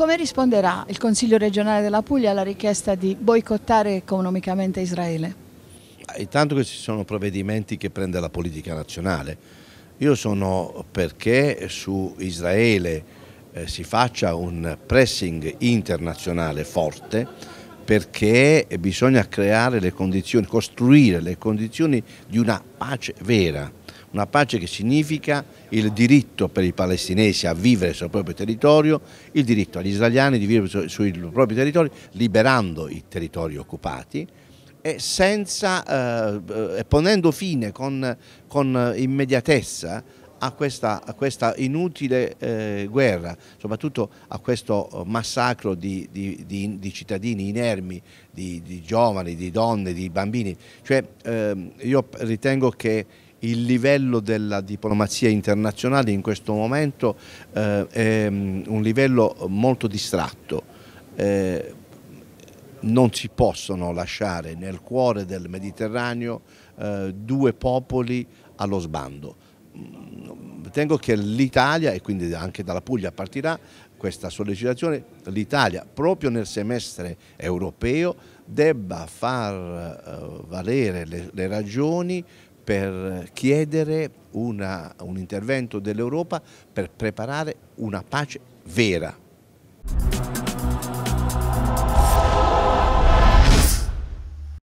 Come risponderà il Consiglio regionale della Puglia alla richiesta di boicottare economicamente Israele? Ah, intanto questi sono provvedimenti che prende la politica nazionale. Io sono perché su Israele eh, si faccia un pressing internazionale forte perché bisogna creare le condizioni, costruire le condizioni di una pace vera una pace che significa il diritto per i palestinesi a vivere sul proprio territorio, il diritto agli israeliani di vivere sui propri territori, liberando i territori occupati e, senza, eh, ponendo fine con, con immediatezza a questa, a questa, inutile eh, guerra, soprattutto a questo eh, massacro di, di, di, di cittadini inermi, di, giovani, di donne, di bambini. Cioè, ehm, io ritengo che il livello della diplomazia internazionale in questo momento eh, è mm, un livello molto distratto. Eh, non si possono lasciare nel cuore del Mediterraneo eh, due popoli allo sbando. Ritengo mm, che l'Italia, e quindi anche dalla Puglia partirà questa sollecitazione, l'Italia proprio nel semestre europeo debba far eh, valere le, le ragioni per chiedere una, un intervento dell'Europa per preparare una pace vera.